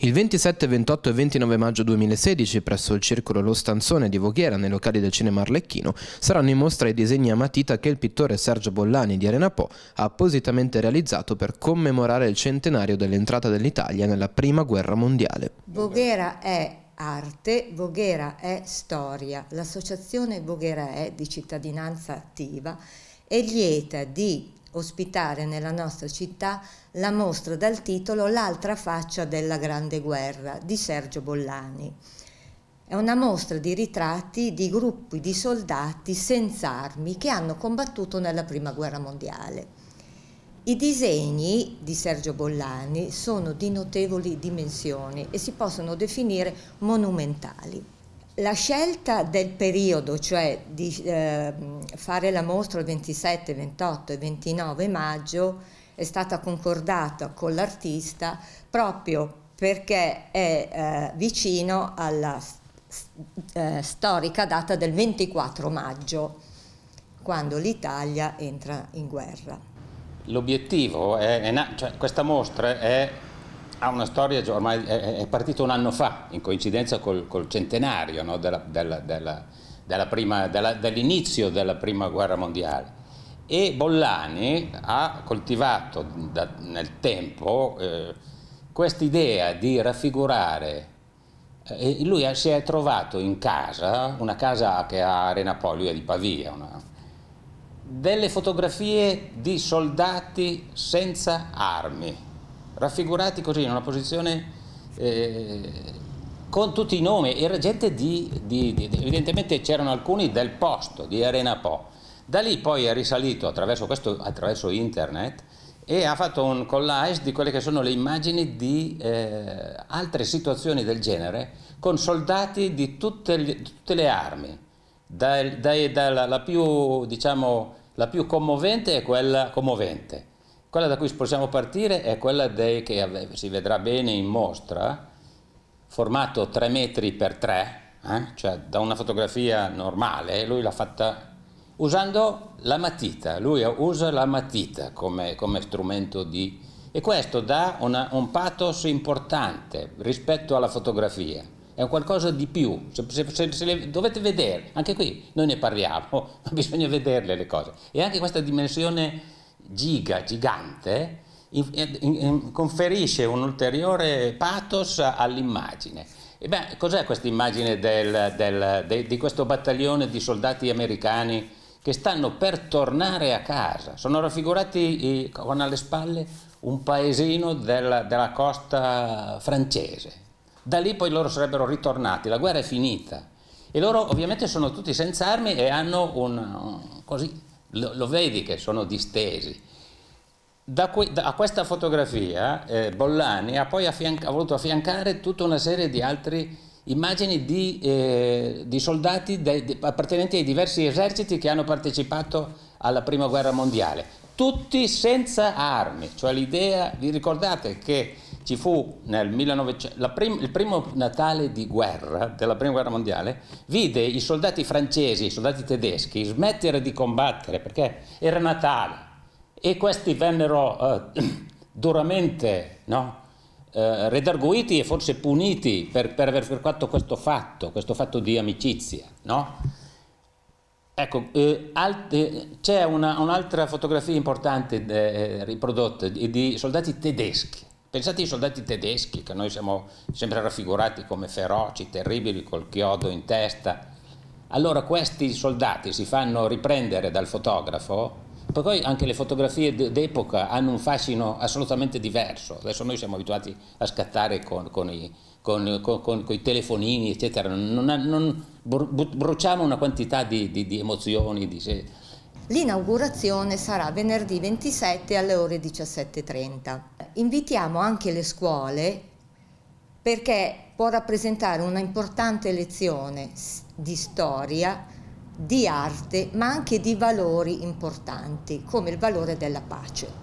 Il 27, 28 e 29 maggio 2016, presso il Circolo Lo Stanzone di Voghera, nei locali del cinema Arlecchino, saranno in mostra i disegni a matita che il pittore Sergio Bollani di Arena Po ha appositamente realizzato per commemorare il centenario dell'entrata dell'Italia nella Prima Guerra Mondiale. Voghera è arte, Voghera è storia. L'associazione Voghera è di cittadinanza attiva è lieta di ospitare nella nostra città la mostra dal titolo L'altra faccia della Grande Guerra di Sergio Bollani. È una mostra di ritratti di gruppi di soldati senza armi che hanno combattuto nella Prima Guerra Mondiale. I disegni di Sergio Bollani sono di notevoli dimensioni e si possono definire monumentali. La scelta del periodo, cioè di eh, fare la mostra il 27, 28 e 29 maggio, è stata concordata con l'artista proprio perché è eh, vicino alla eh, storica data del 24 maggio, quando l'Italia entra in guerra. L'obiettivo è, è cioè questa mostra è ha una storia, ormai è partito un anno fa, in coincidenza col, col centenario no, dell'inizio della prima guerra mondiale. E Bollani ha coltivato da, nel tempo eh, idea di raffigurare. Eh, lui si è trovato in casa, una casa che ha Arena Poli, lui è di Pavia, una, delle fotografie di soldati senza armi raffigurati così in una posizione eh, con tutti i nomi, era gente di, di, di evidentemente c'erano alcuni del posto, di Arena Po. Da lì poi è risalito attraverso, questo, attraverso internet e ha fatto un collage di quelle che sono le immagini di eh, altre situazioni del genere con soldati di tutte, gli, tutte le armi. Da, da, da la, più, diciamo, la più commovente è quella commovente quella da cui possiamo partire è quella dei, che si vedrà bene in mostra, formato 3 metri per 3, eh? cioè da una fotografia normale, lui l'ha fatta usando la matita, lui usa la matita come, come strumento di... e questo dà una, un pathos importante rispetto alla fotografia, è qualcosa di più, se, se, se, se le, dovete vedere, anche qui noi ne parliamo, ma bisogna vederle le cose, e anche questa dimensione giga, gigante, in, in, in, conferisce un ulteriore pathos all'immagine. E beh, cos'è questa immagine del, del, de, di questo battaglione di soldati americani che stanno per tornare a casa? Sono raffigurati i, con alle spalle un paesino del, della costa francese. Da lì poi loro sarebbero ritornati, la guerra è finita. E loro ovviamente sono tutti senza armi e hanno un, un così lo, lo vedi che sono distesi. Da que, da, a questa fotografia eh, Bollani ha poi affianca, ha voluto affiancare tutta una serie di altre immagini di, eh, di soldati de, de, appartenenti ai diversi eserciti che hanno partecipato alla prima guerra mondiale, tutti senza armi, cioè l'idea, vi ricordate che ci fu nel 1900, prim, il primo Natale di guerra della Prima Guerra Mondiale, vide i soldati francesi, i soldati tedeschi smettere di combattere perché era Natale e questi vennero eh, duramente no, eh, redarguiti e forse puniti per, per aver fatto questo fatto, questo fatto di amicizia. No? Ecco, eh, eh c'è un'altra fotografia importante eh, riprodotta di soldati tedeschi Pensate ai soldati tedeschi che noi siamo sempre raffigurati come feroci, terribili, col chiodo in testa. Allora questi soldati si fanno riprendere dal fotografo, poi anche le fotografie d'epoca hanno un fascino assolutamente diverso. Adesso noi siamo abituati a scattare con, con i, con, con, con, i telefonini, eccetera. Non, non, bruciamo una quantità di, di, di emozioni, di L'inaugurazione sarà venerdì 27 alle ore 17.30. Invitiamo anche le scuole perché può rappresentare una importante lezione di storia, di arte, ma anche di valori importanti, come il valore della pace.